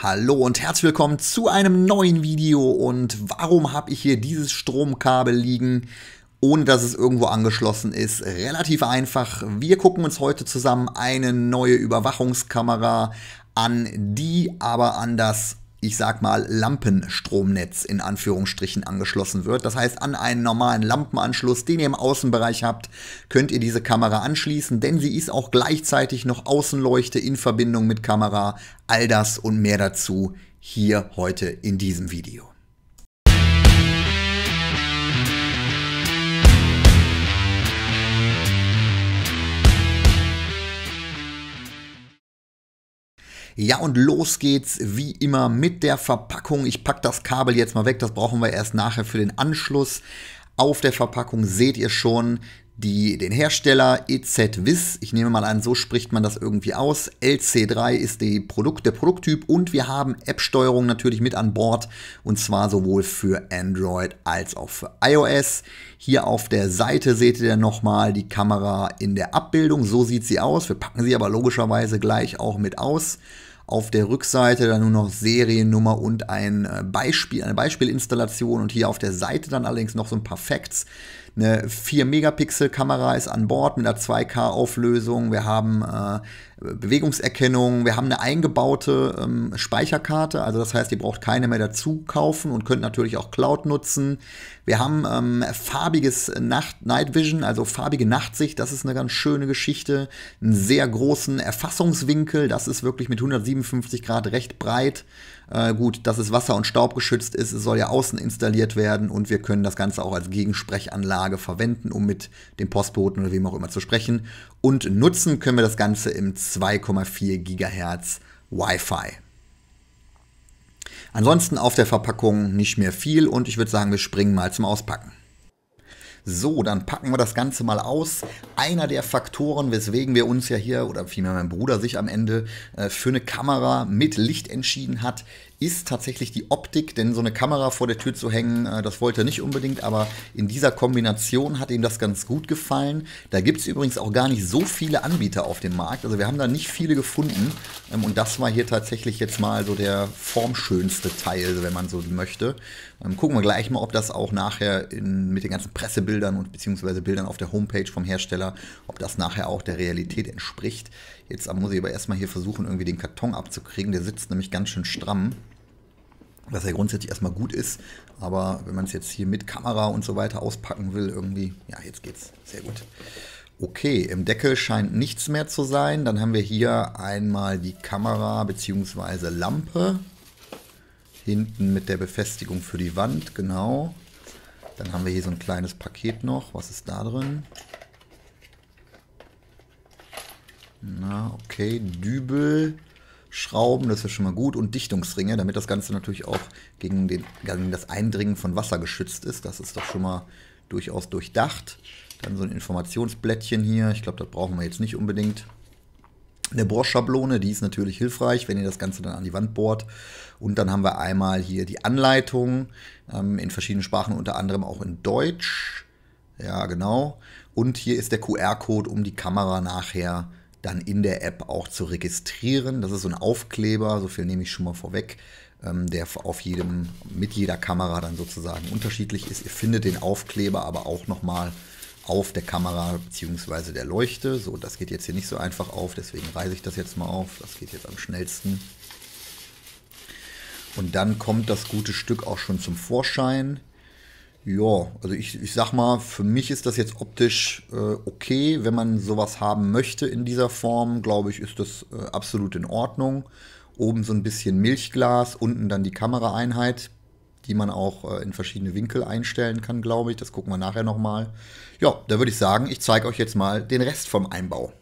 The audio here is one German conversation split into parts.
Hallo und herzlich willkommen zu einem neuen Video und warum habe ich hier dieses Stromkabel liegen, ohne dass es irgendwo angeschlossen ist? Relativ einfach. Wir gucken uns heute zusammen eine neue Überwachungskamera an, die aber an das ich sag mal, Lampenstromnetz in Anführungsstrichen angeschlossen wird. Das heißt, an einen normalen Lampenanschluss, den ihr im Außenbereich habt, könnt ihr diese Kamera anschließen, denn sie ist auch gleichzeitig noch Außenleuchte in Verbindung mit Kamera. All das und mehr dazu hier heute in diesem Video. Ja, und los geht's wie immer mit der Verpackung. Ich pack das Kabel jetzt mal weg, das brauchen wir erst nachher für den Anschluss. Auf der Verpackung seht ihr schon die, den Hersteller EZWIS. Ich nehme mal an, so spricht man das irgendwie aus. LC3 ist die Produkt, der Produkttyp und wir haben App-Steuerung natürlich mit an Bord und zwar sowohl für Android als auch für iOS. Hier auf der Seite seht ihr nochmal die Kamera in der Abbildung. So sieht sie aus. Wir packen sie aber logischerweise gleich auch mit aus. Auf der Rückseite dann nur noch Seriennummer und ein äh, Beispiel, eine Beispielinstallation und hier auf der Seite dann allerdings noch so ein paar Facts eine 4-Megapixel-Kamera ist an Bord mit einer 2K-Auflösung. Wir haben äh, Bewegungserkennung. Wir haben eine eingebaute ähm, Speicherkarte. Also das heißt, ihr braucht keine mehr dazu kaufen und könnt natürlich auch Cloud nutzen. Wir haben ähm, farbiges Nacht Night Vision, also farbige Nachtsicht. Das ist eine ganz schöne Geschichte. Einen sehr großen Erfassungswinkel. Das ist wirklich mit 157 Grad recht breit äh, gut, dass es wasser- und staubgeschützt ist, es soll ja außen installiert werden und wir können das Ganze auch als Gegensprechanlage verwenden, um mit dem Postboten oder wem auch immer zu sprechen. Und nutzen können wir das Ganze im 2,4 Gigahertz Wi-Fi. Ansonsten auf der Verpackung nicht mehr viel und ich würde sagen, wir springen mal zum Auspacken. So, dann packen wir das Ganze mal aus. Einer der Faktoren, weswegen wir uns ja hier, oder vielmehr mein Bruder sich am Ende äh, für eine Kamera mit Licht entschieden hat, ist tatsächlich die Optik, denn so eine Kamera vor der Tür zu hängen, äh, das wollte er nicht unbedingt, aber in dieser Kombination hat ihm das ganz gut gefallen. Da gibt es übrigens auch gar nicht so viele Anbieter auf dem Markt, also wir haben da nicht viele gefunden ähm, und das war hier tatsächlich jetzt mal so der formschönste Teil, wenn man so möchte. Ähm, gucken wir gleich mal, ob das auch nachher in, mit den ganzen Pressebildern und beziehungsweise Bildern auf der Homepage vom Hersteller, ob das nachher auch der Realität entspricht. Jetzt äh, muss ich aber erstmal hier versuchen, irgendwie den Karton abzukriegen. Der sitzt nämlich ganz schön stramm was ja grundsätzlich erstmal gut ist. Aber wenn man es jetzt hier mit Kamera und so weiter auspacken will, irgendwie, ja, jetzt geht's sehr gut. Okay, im Deckel scheint nichts mehr zu sein. Dann haben wir hier einmal die Kamera bzw. Lampe. Hinten mit der Befestigung für die Wand, genau. Dann haben wir hier so ein kleines Paket noch. Was ist da drin? Na, okay, Dübel. Schrauben, das ist schon mal gut, und Dichtungsringe, damit das Ganze natürlich auch gegen, den, gegen das Eindringen von Wasser geschützt ist. Das ist doch schon mal durchaus durchdacht. Dann so ein Informationsblättchen hier, ich glaube, das brauchen wir jetzt nicht unbedingt. Eine Bohrschablone, die ist natürlich hilfreich, wenn ihr das Ganze dann an die Wand bohrt. Und dann haben wir einmal hier die Anleitung ähm, in verschiedenen Sprachen, unter anderem auch in Deutsch. Ja, genau. Und hier ist der QR-Code, um die Kamera nachher zu dann in der App auch zu registrieren. Das ist so ein Aufkleber, so viel nehme ich schon mal vorweg, ähm, der auf jedem, mit jeder Kamera dann sozusagen unterschiedlich ist. Ihr findet den Aufkleber aber auch nochmal auf der Kamera bzw. der Leuchte. So, das geht jetzt hier nicht so einfach auf, deswegen reiße ich das jetzt mal auf. Das geht jetzt am schnellsten. Und dann kommt das gute Stück auch schon zum Vorschein. Ja, also ich, ich sag mal, für mich ist das jetzt optisch äh, okay. Wenn man sowas haben möchte in dieser Form, glaube ich, ist das äh, absolut in Ordnung. Oben so ein bisschen Milchglas, unten dann die Kameraeinheit, die man auch äh, in verschiedene Winkel einstellen kann, glaube ich. Das gucken wir nachher nochmal. Ja, da würde ich sagen, ich zeige euch jetzt mal den Rest vom Einbau.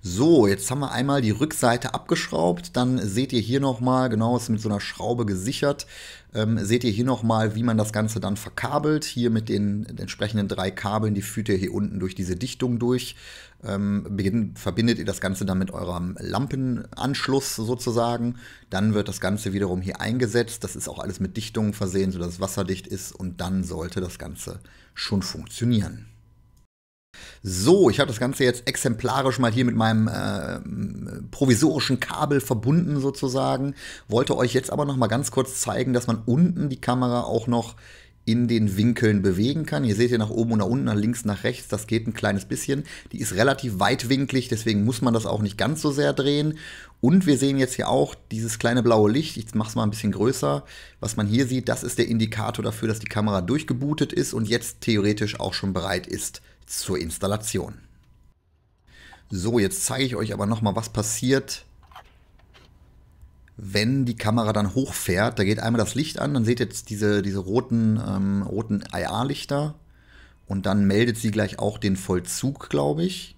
So, jetzt haben wir einmal die Rückseite abgeschraubt. Dann seht ihr hier nochmal, genau, ist mit so einer Schraube gesichert. Ähm, seht ihr hier nochmal, wie man das Ganze dann verkabelt. Hier mit den entsprechenden drei Kabeln, die führt ihr hier unten durch diese Dichtung durch. Ähm, beginn, verbindet ihr das Ganze dann mit eurem Lampenanschluss sozusagen. Dann wird das Ganze wiederum hier eingesetzt. Das ist auch alles mit Dichtungen versehen, sodass es wasserdicht ist. Und dann sollte das Ganze schon funktionieren. So, ich habe das Ganze jetzt exemplarisch mal hier mit meinem äh, provisorischen Kabel verbunden sozusagen. Wollte euch jetzt aber noch mal ganz kurz zeigen, dass man unten die Kamera auch noch in den Winkeln bewegen kann. Hier seht ihr nach oben und nach unten, nach links, nach rechts. Das geht ein kleines bisschen. Die ist relativ weitwinklig, deswegen muss man das auch nicht ganz so sehr drehen. Und wir sehen jetzt hier auch dieses kleine blaue Licht. Ich mache es mal ein bisschen größer. Was man hier sieht, das ist der Indikator dafür, dass die Kamera durchgebootet ist und jetzt theoretisch auch schon bereit ist zur Installation. So, jetzt zeige ich euch aber nochmal, was passiert, wenn die Kamera dann hochfährt. Da geht einmal das Licht an, dann seht ihr jetzt diese, diese roten, ähm, roten IA-Lichter und dann meldet sie gleich auch den Vollzug, glaube ich.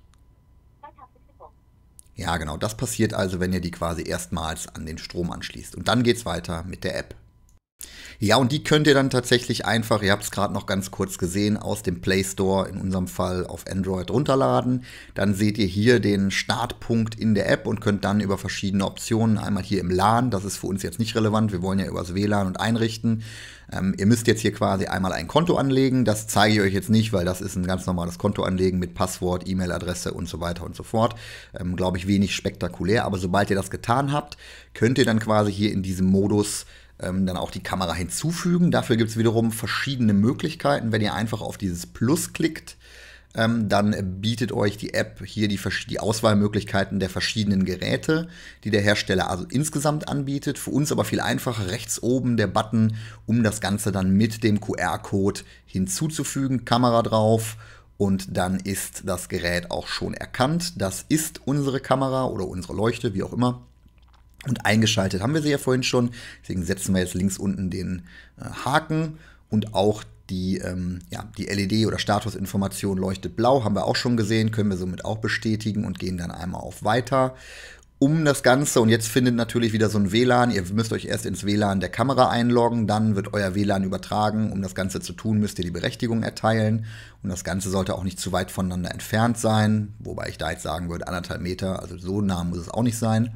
Ja, genau, das passiert also, wenn ihr die quasi erstmals an den Strom anschließt. Und dann geht es weiter mit der App. Ja, und die könnt ihr dann tatsächlich einfach, ihr habt es gerade noch ganz kurz gesehen, aus dem Play Store, in unserem Fall auf Android runterladen. Dann seht ihr hier den Startpunkt in der App und könnt dann über verschiedene Optionen, einmal hier im LAN, das ist für uns jetzt nicht relevant, wir wollen ja übers WLAN und einrichten. Ähm, ihr müsst jetzt hier quasi einmal ein Konto anlegen, das zeige ich euch jetzt nicht, weil das ist ein ganz normales Konto anlegen mit Passwort, E-Mail-Adresse und so weiter und so fort. Ähm, Glaube ich wenig spektakulär, aber sobald ihr das getan habt, könnt ihr dann quasi hier in diesem Modus ähm, dann auch die Kamera hinzufügen. Dafür gibt es wiederum verschiedene Möglichkeiten. Wenn ihr einfach auf dieses Plus klickt, ähm, dann bietet euch die App hier die, die, Auswahlmöglichkeiten der verschiedenen Geräte, die der Hersteller also insgesamt anbietet. Für uns aber viel einfacher rechts oben der Button, um das Ganze dann mit dem QR-Code hinzuzufügen. Kamera drauf und dann ist das Gerät auch schon erkannt. Das ist unsere Kamera oder unsere Leuchte, wie auch immer. Und eingeschaltet haben wir sie ja vorhin schon. Deswegen setzen wir jetzt links unten den äh, Haken und auch die, ähm, ja, die LED oder Statusinformation leuchtet blau, haben wir auch schon gesehen, können wir somit auch bestätigen und gehen dann einmal auf Weiter. Um das Ganze, und jetzt findet natürlich wieder so ein WLAN, ihr müsst euch erst ins WLAN der Kamera einloggen, dann wird euer WLAN übertragen. Um das Ganze zu tun, müsst ihr die Berechtigung erteilen. Und das Ganze sollte auch nicht zu weit voneinander entfernt sein, wobei ich da jetzt sagen würde, anderthalb Meter, also so nah muss es auch nicht sein.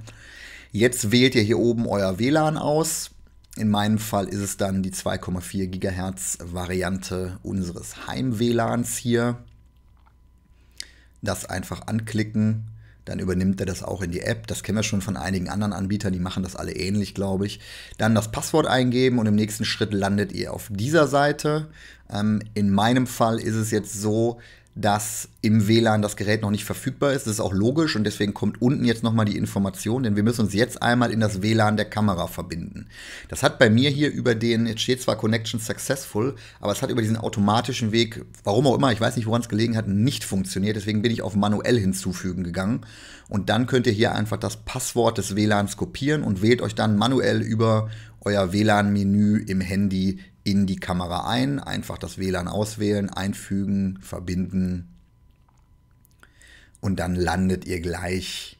Jetzt wählt ihr hier oben euer WLAN aus. In meinem Fall ist es dann die 2,4 GHz Variante unseres Heim-WLANs hier. Das einfach anklicken, dann übernimmt er das auch in die App. Das kennen wir schon von einigen anderen Anbietern, die machen das alle ähnlich, glaube ich. Dann das Passwort eingeben und im nächsten Schritt landet ihr auf dieser Seite. Ähm, in meinem Fall ist es jetzt so, dass im WLAN das Gerät noch nicht verfügbar ist. Das ist auch logisch und deswegen kommt unten jetzt nochmal die Information, denn wir müssen uns jetzt einmal in das WLAN der Kamera verbinden. Das hat bei mir hier über den, jetzt steht zwar Connection Successful, aber es hat über diesen automatischen Weg, warum auch immer, ich weiß nicht, woran es gelegen hat, nicht funktioniert. Deswegen bin ich auf manuell hinzufügen gegangen. Und dann könnt ihr hier einfach das Passwort des WLANs kopieren und wählt euch dann manuell über euer WLAN-Menü im Handy in die Kamera ein, einfach das WLAN auswählen, einfügen, verbinden und dann landet ihr gleich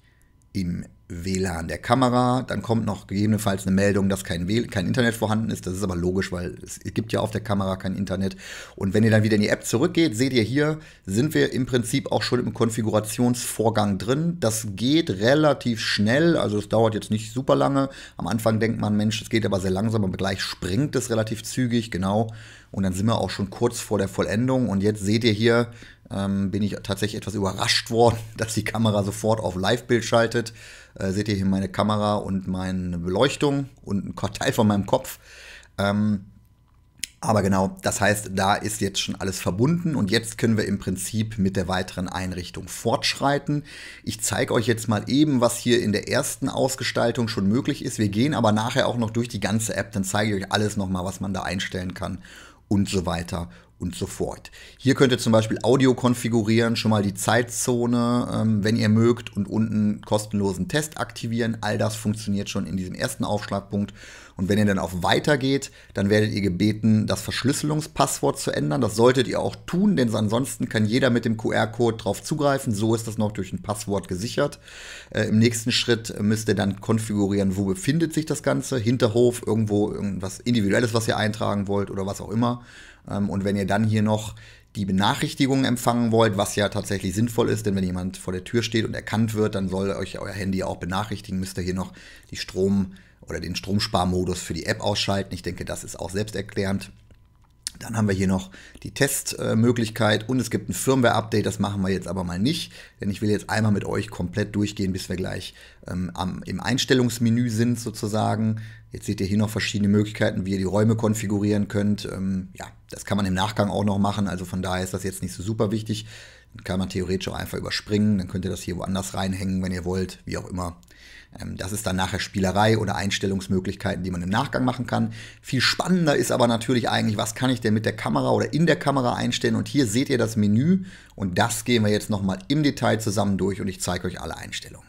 im WLAN der Kamera. Dann kommt noch gegebenenfalls eine Meldung, dass kein, WLAN, kein Internet vorhanden ist. Das ist aber logisch, weil es gibt ja auf der Kamera kein Internet. Und wenn ihr dann wieder in die App zurückgeht, seht ihr hier, sind wir im Prinzip auch schon im Konfigurationsvorgang drin. Das geht relativ schnell, also es dauert jetzt nicht super lange. Am Anfang denkt man, Mensch, es geht aber sehr langsam, aber gleich springt es relativ zügig, genau. Und dann sind wir auch schon kurz vor der Vollendung. Und jetzt seht ihr hier, ähm, bin ich tatsächlich etwas überrascht worden, dass die Kamera sofort auf Live-Bild schaltet. Äh, seht ihr hier meine Kamera und meine Beleuchtung und ein Teil von meinem Kopf. Ähm, aber genau, das heißt, da ist jetzt schon alles verbunden und jetzt können wir im Prinzip mit der weiteren Einrichtung fortschreiten. Ich zeige euch jetzt mal eben, was hier in der ersten Ausgestaltung schon möglich ist. Wir gehen aber nachher auch noch durch die ganze App, dann zeige ich euch alles nochmal, was man da einstellen kann und so weiter und so fort. Hier könnt ihr zum Beispiel Audio konfigurieren, schon mal die Zeitzone, ähm, wenn ihr mögt, und unten kostenlosen Test aktivieren. All das funktioniert schon in diesem ersten Aufschlagpunkt. Und wenn ihr dann auf Weiter geht, dann werdet ihr gebeten, das Verschlüsselungspasswort zu ändern. Das solltet ihr auch tun, denn ansonsten kann jeder mit dem QR-Code drauf zugreifen. So ist das noch durch ein Passwort gesichert. Äh, Im nächsten Schritt müsst ihr dann konfigurieren, wo befindet sich das Ganze. Hinterhof, irgendwo irgendwas Individuelles, was ihr eintragen wollt oder was auch immer. Ähm, und wenn ihr dann hier noch die Benachrichtigungen empfangen wollt, was ja tatsächlich sinnvoll ist, denn wenn jemand vor der Tür steht und erkannt wird, dann soll euch euer Handy auch benachrichtigen, müsst ihr hier noch die Strom- oder den Stromsparmodus für die App ausschalten. Ich denke, das ist auch selbsterklärend. Dann haben wir hier noch die Testmöglichkeit und es gibt ein Firmware-Update, das machen wir jetzt aber mal nicht, denn ich will jetzt einmal mit euch komplett durchgehen, bis wir gleich ähm, am, im Einstellungsmenü sind sozusagen. Jetzt seht ihr hier noch verschiedene Möglichkeiten, wie ihr die Räume konfigurieren könnt. Ähm, ja, das kann man im Nachgang auch noch machen, also von daher ist das jetzt nicht so super wichtig. Dann kann man theoretisch auch einfach überspringen, dann könnt ihr das hier woanders reinhängen, wenn ihr wollt, wie auch immer. Ähm, das ist dann nachher Spielerei oder Einstellungsmöglichkeiten, die man im Nachgang machen kann. Viel spannender ist aber natürlich eigentlich, was kann ich denn mit der Kamera oder in der Kamera einstellen? Und hier seht ihr das Menü und das gehen wir jetzt nochmal im Detail zusammen durch und ich zeige euch alle Einstellungen.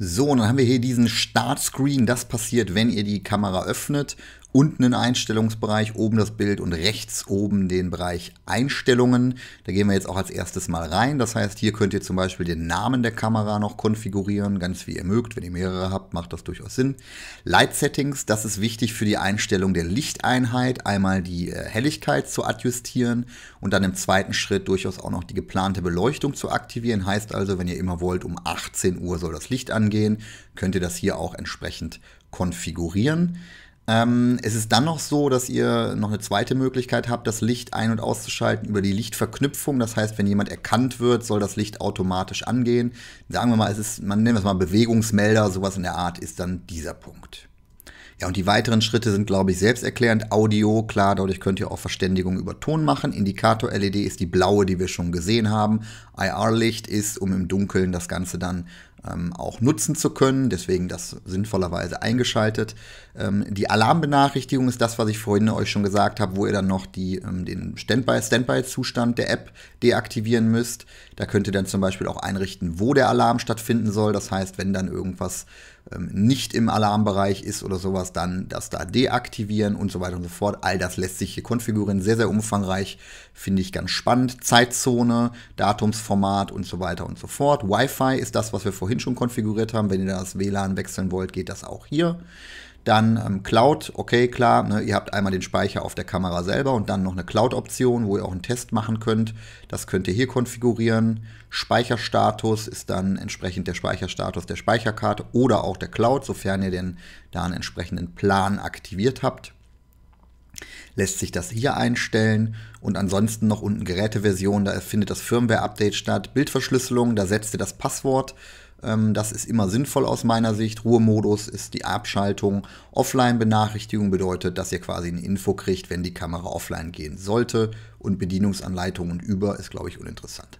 So, und dann haben wir hier diesen Startscreen. Das passiert, wenn ihr die Kamera öffnet unten einen Einstellungsbereich, oben das Bild und rechts oben den Bereich Einstellungen. Da gehen wir jetzt auch als erstes mal rein. Das heißt, hier könnt ihr zum Beispiel den Namen der Kamera noch konfigurieren, ganz wie ihr mögt. Wenn ihr mehrere habt, macht das durchaus Sinn. Light Settings, das ist wichtig für die Einstellung der Lichteinheit. Einmal die äh, Helligkeit zu adjustieren und dann im zweiten Schritt durchaus auch noch die geplante Beleuchtung zu aktivieren. Heißt also, wenn ihr immer wollt, um 18 Uhr soll das Licht angehen, könnt ihr das hier auch entsprechend konfigurieren. Ähm, es ist dann noch so, dass ihr noch eine zweite Möglichkeit habt, das Licht ein- und auszuschalten über die Lichtverknüpfung. Das heißt, wenn jemand erkannt wird, soll das Licht automatisch angehen. Sagen wir mal, es ist, man nennt es mal Bewegungsmelder, sowas in der Art ist dann dieser Punkt. Ja, und die weiteren Schritte sind, glaube ich, selbsterklärend. Audio, klar, dadurch könnt ihr auch Verständigung über Ton machen. Indikator-LED ist die blaue, die wir schon gesehen haben. IR-Licht ist, um im Dunkeln das Ganze dann ähm, auch nutzen zu können. Deswegen das sinnvollerweise eingeschaltet. Ähm, die Alarmbenachrichtigung ist das, was ich vorhin euch schon gesagt habe, wo ihr dann noch die, ähm, den Standby-Zustand -Standby der App deaktivieren müsst. Da könnt ihr dann zum Beispiel auch einrichten, wo der Alarm stattfinden soll. Das heißt, wenn dann irgendwas ähm, nicht im Alarmbereich ist oder sowas, dann das da deaktivieren und so weiter und so fort. All das lässt sich hier konfigurieren. Sehr, sehr umfangreich. Finde ich ganz spannend. Zeitzone, Datumsformat und so weiter und so fort. Wi-Fi ist das, was wir vorhin Plugin schon konfiguriert haben. Wenn ihr das WLAN wechseln wollt, geht das auch hier. Dann ähm, Cloud, okay, klar, ne, ihr habt einmal den Speicher auf der Kamera selber und dann noch eine Cloud-Option, wo ihr auch einen Test machen könnt. Das könnt ihr hier konfigurieren. Speicherstatus ist dann entsprechend der Speicherstatus der Speicherkarte oder auch der Cloud, sofern ihr denn da einen entsprechenden Plan aktiviert habt. Lässt sich das hier einstellen und ansonsten noch unten Geräteversion, da findet das Firmware-Update statt. Bildverschlüsselung, da setzt ihr das Passwort ähm, das ist immer sinnvoll aus meiner Sicht. Ruhemodus ist die Abschaltung. Offline-Benachrichtigung bedeutet, dass ihr quasi eine Info kriegt, wenn die Kamera offline gehen sollte. Und Bedienungsanleitung und über ist, glaube ich, uninteressant.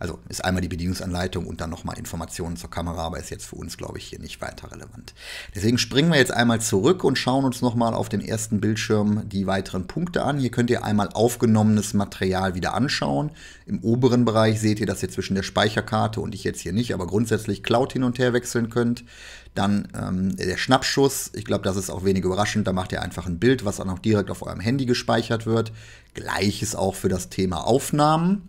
Also ist einmal die Bedienungsanleitung und dann nochmal Informationen zur Kamera, aber ist jetzt für uns, glaube ich, hier nicht weiter relevant. Deswegen springen wir jetzt einmal zurück und schauen uns nochmal auf dem ersten Bildschirm die weiteren Punkte an. Hier könnt ihr einmal aufgenommenes Material wieder anschauen. Im oberen Bereich seht ihr, dass ihr zwischen der Speicherkarte und ich jetzt hier nicht, aber grundsätzlich Cloud hin und her wechseln könnt. Dann ähm, der Schnappschuss. Ich glaube, das ist auch wenig überraschend. Da macht ihr einfach ein Bild, was auch noch direkt auf eurem Handy gespeichert wird. Gleiches auch für das Thema Aufnahmen.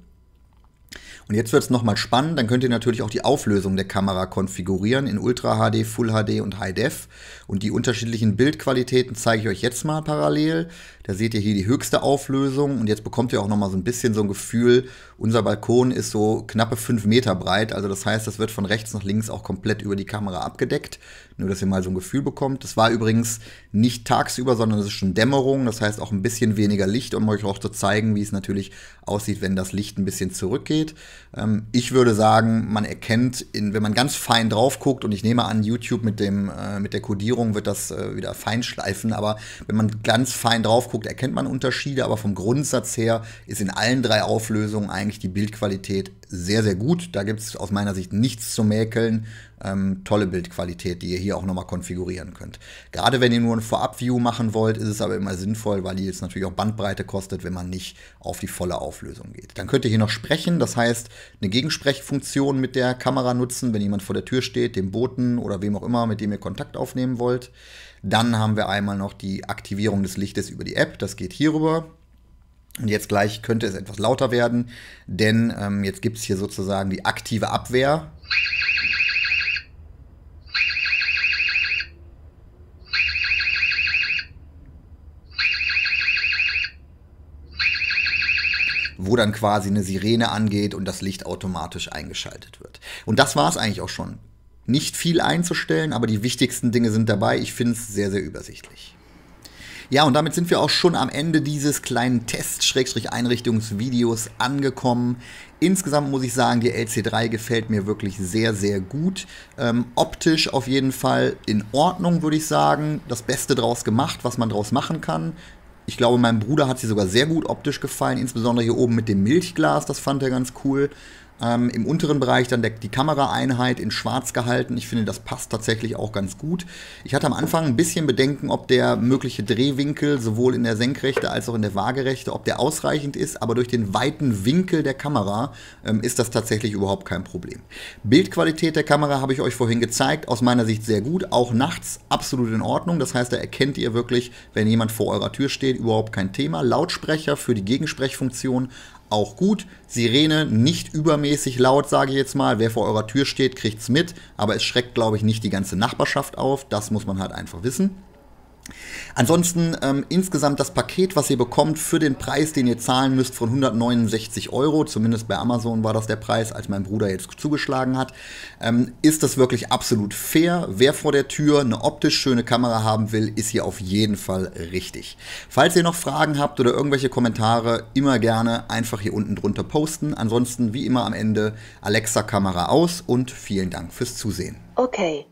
Und jetzt wird es nochmal spannend, dann könnt ihr natürlich auch die Auflösung der Kamera konfigurieren in Ultra HD, Full HD und High Def. Und die unterschiedlichen Bildqualitäten zeige ich euch jetzt mal parallel. Da seht ihr hier die höchste Auflösung und jetzt bekommt ihr auch nochmal so ein bisschen so ein Gefühl unser Balkon ist so knappe fünf Meter breit, also das heißt, das wird von rechts nach links auch komplett über die Kamera abgedeckt. Nur, dass ihr mal so ein Gefühl bekommt. Das war übrigens nicht tagsüber, sondern es ist schon Dämmerung, das heißt auch ein bisschen weniger Licht, um euch auch zu zeigen, wie es natürlich aussieht, wenn das Licht ein bisschen zurückgeht. Ähm, ich würde sagen, man erkennt, in, wenn man ganz fein drauf guckt, und ich nehme an, YouTube mit, dem, äh, mit der Codierung wird das äh, wieder schleifen, aber wenn man ganz fein drauf guckt, erkennt man Unterschiede, aber vom Grundsatz her ist in allen drei Auflösungen eigentlich eigentlich die Bildqualität sehr, sehr gut. Da gibt es aus meiner Sicht nichts zu mäkeln. Ähm, tolle Bildqualität, die ihr hier auch nochmal konfigurieren könnt. Gerade wenn ihr nur ein Vorab-View machen wollt, ist es aber immer sinnvoll, weil die jetzt natürlich auch Bandbreite kostet, wenn man nicht auf die volle Auflösung geht. Dann könnt ihr hier noch sprechen, das heißt eine Gegensprechfunktion mit der Kamera nutzen, wenn jemand vor der Tür steht, dem Boten oder wem auch immer, mit dem ihr Kontakt aufnehmen wollt. Dann haben wir einmal noch die Aktivierung des Lichtes über die App, das geht hier rüber. Und jetzt gleich könnte es etwas lauter werden, denn ähm, jetzt gibt es hier sozusagen die aktive Abwehr. wo dann quasi eine Sirene angeht und das Licht automatisch eingeschaltet wird. Und das war es eigentlich auch schon. Nicht viel einzustellen, aber die wichtigsten Dinge sind dabei. Ich finde es sehr, sehr übersichtlich. Ja, und damit sind wir auch schon am Ende dieses kleinen Test-Einrichtungsvideos angekommen. Insgesamt muss ich sagen, die LC3 gefällt mir wirklich sehr, sehr gut. Ähm, optisch auf jeden Fall in Ordnung, würde ich sagen. Das Beste draus gemacht, was man draus machen kann. Ich glaube, meinem Bruder hat sie sogar sehr gut optisch gefallen, insbesondere hier oben mit dem Milchglas, das fand er ganz cool. Ähm, Im unteren Bereich dann der, die Kameraeinheit in schwarz gehalten. Ich finde, das passt tatsächlich auch ganz gut. Ich hatte am Anfang ein bisschen Bedenken, ob der mögliche Drehwinkel sowohl in der Senkrechte als auch in der Waagerechte, ob der ausreichend ist, aber durch den weiten Winkel der Kamera ähm, ist das tatsächlich überhaupt kein Problem. Bildqualität der Kamera habe ich euch vorhin gezeigt, aus meiner Sicht sehr gut, auch nachts absolut in Ordnung. Das heißt, da erkennt ihr wirklich, wenn jemand vor eurer Tür steht, überhaupt kein Thema. Lautsprecher für die Gegensprechfunktion auch gut. Sirene nicht übermäßig laut, sage ich jetzt mal. Wer vor eurer Tür steht, kriegt es mit. Aber es schreckt, glaube ich, nicht die ganze Nachbarschaft auf. Das muss man halt einfach wissen. Ansonsten ähm, insgesamt das Paket, was ihr bekommt für den Preis, den ihr zahlen müsst von 169 Euro, zumindest bei Amazon war das der Preis, als mein Bruder jetzt zugeschlagen hat, ähm, ist das wirklich absolut fair. Wer vor der Tür eine optisch schöne Kamera haben will, ist hier auf jeden Fall richtig. Falls ihr noch Fragen habt oder irgendwelche Kommentare, immer gerne einfach hier unten drunter posten. Ansonsten wie immer am Ende Alexa Kamera aus und vielen Dank fürs Zusehen. Okay.